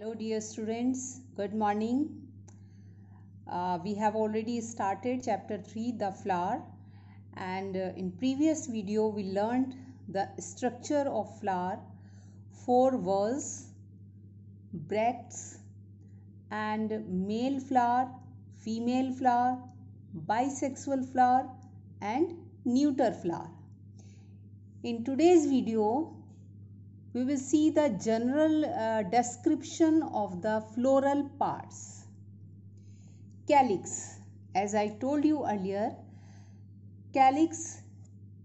hello dear students good morning uh, we have already started chapter 3 the flower and uh, in previous video we learned the structure of flower four valves bracts and male flower female flower bisexual flower and neuter flower in today's video we will see the general uh, description of the floral parts. Calyx, as I told you earlier, calyx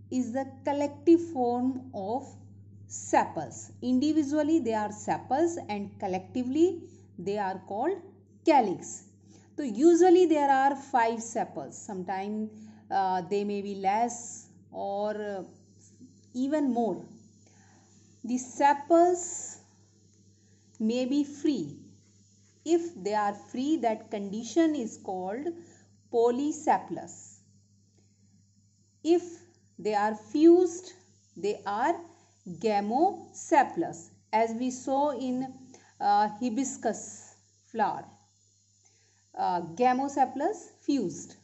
is the collective form of sepals. Individually they are sepals and collectively they are called calyx. So usually there are five sepals. Sometimes uh, they may be less or uh, even more the sepals may be free. If they are free, that condition is called polysepalus. If they are fused, they are gamosepalus as we saw in uh, hibiscus flower. Uh, fused.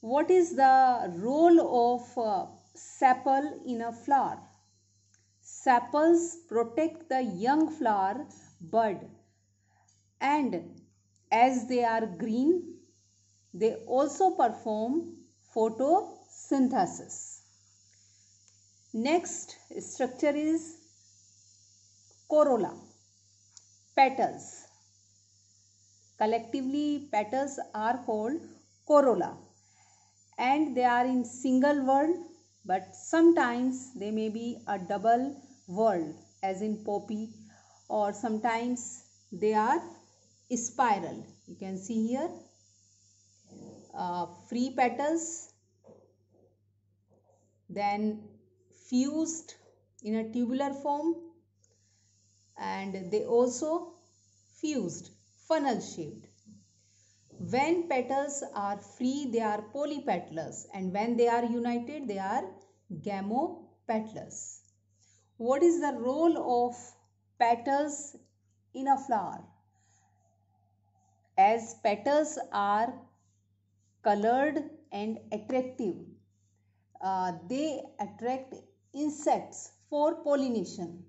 What is the role of uh, sepal in a flower. Sepals protect the young flower bud and as they are green, they also perform photosynthesis. Next structure is corolla, petals. Collectively, petals are called corolla and they are in single word but sometimes they may be a double world, as in poppy or sometimes they are spiral you can see here uh, free petals then fused in a tubular form and they also fused funnel shaped when petals are free, they are polypetalous and when they are united, they are gamopetalous. What is the role of petals in a flower? As petals are colored and attractive, uh, they attract insects for pollination.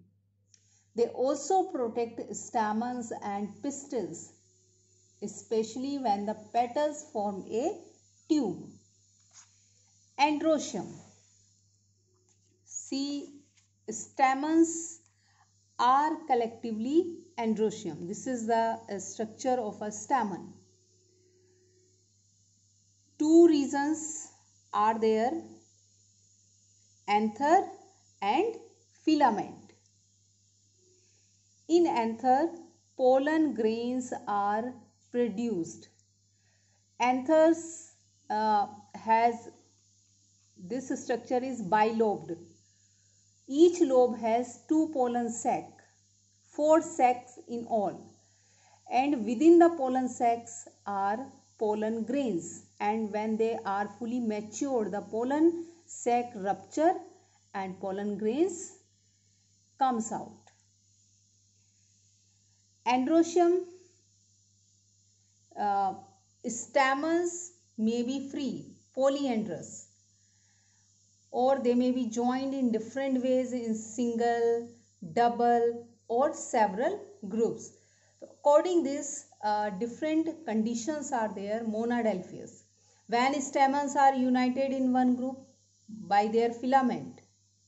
They also protect stamens and pistils especially when the petals form a tube. androsium. See, stamens are collectively androsium. This is the uh, structure of a stamen. Two reasons are there anther and filament. In anther, pollen grains are produced. Anthers uh, has this structure is bilobed. Each lobe has two pollen sacs, four sacs in all. And within the pollen sacs are pollen grains. And when they are fully matured, the pollen sac rupture and pollen grains comes out. Androsium Stamens may be free, polyandrous, or they may be joined in different ways in single, double, or several groups. according this, uh, different conditions are there, Monadelphous, When stamens are united in one group by their filament,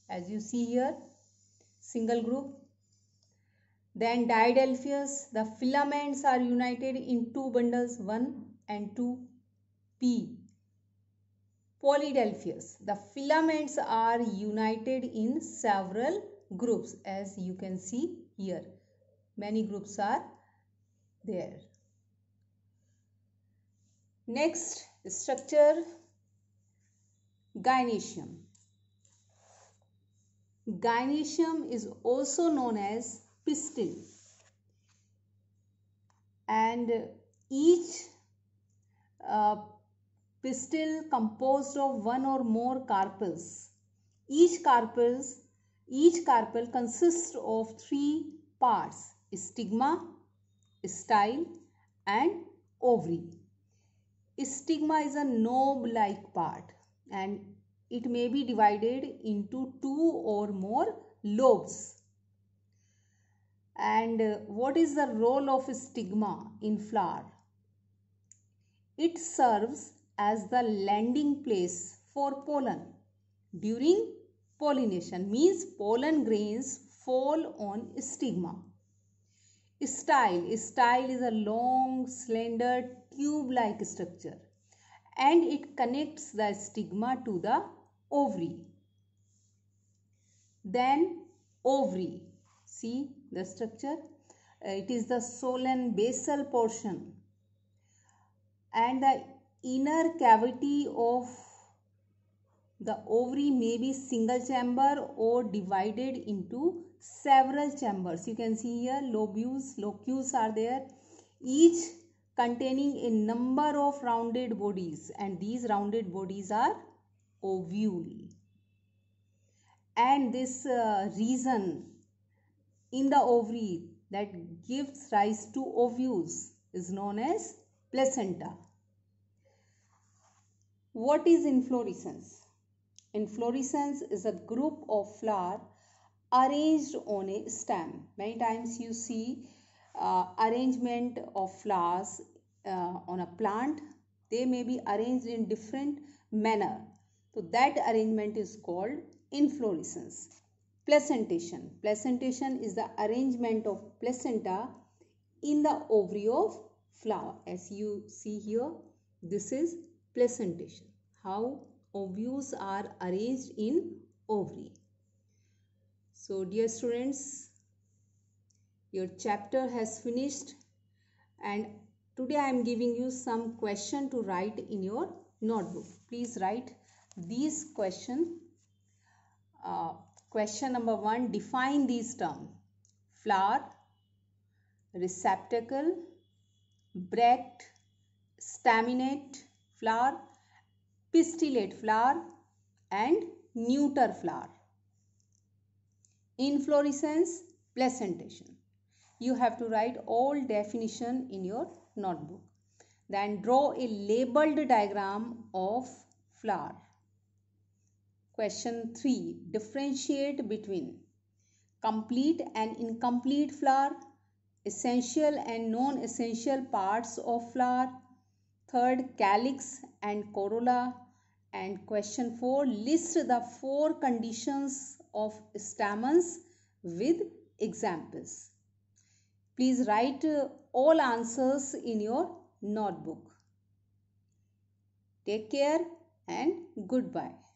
as you see here, single group. Then didelphous the filaments are united in two bundles, one and to p Polydelphius. The filaments are united in several groups as you can see here. Many groups are there. Next structure gynecium. Gynecium is also known as pistil and each pistil composed of one or more carpels. Each carpels each carpel consists of three parts stigma, style, and ovary. Stigma is a knob like part and it may be divided into two or more lobes. And uh, what is the role of stigma in flower? It serves as the landing place for pollen during pollination means pollen grains fall on stigma. Style style is a long slender tube like structure and it connects the stigma to the ovary. Then ovary see the structure it is the solen basal portion and the inner cavity of the ovary may be single chamber or divided into several chambers. You can see here lobules, locules are there, each containing a number of rounded bodies and these rounded bodies are ovule. And this uh, region in the ovary that gives rise to ovules is known as placenta. What is inflorescence? Inflorescence is a group of flower arranged on a stem. Many times you see uh, arrangement of flowers uh, on a plant. They may be arranged in different manner. So that arrangement is called inflorescence. Placentation. Placentation is the arrangement of placenta in the ovary of flower. As you see here, this is placentation how ovules are arranged in ovary so dear students your chapter has finished and today i am giving you some question to write in your notebook please write these question uh, question number 1 define these term flower receptacle bract staminate flower, pistillate flower and neuter flower. Inflorescence, placentation. You have to write all definition in your notebook. Then draw a labeled diagram of flower. Question 3. Differentiate between complete and incomplete flower, essential and non-essential parts of flower, Third, calyx and corolla. And question 4 list the four conditions of stamens with examples. Please write uh, all answers in your notebook. Take care and goodbye.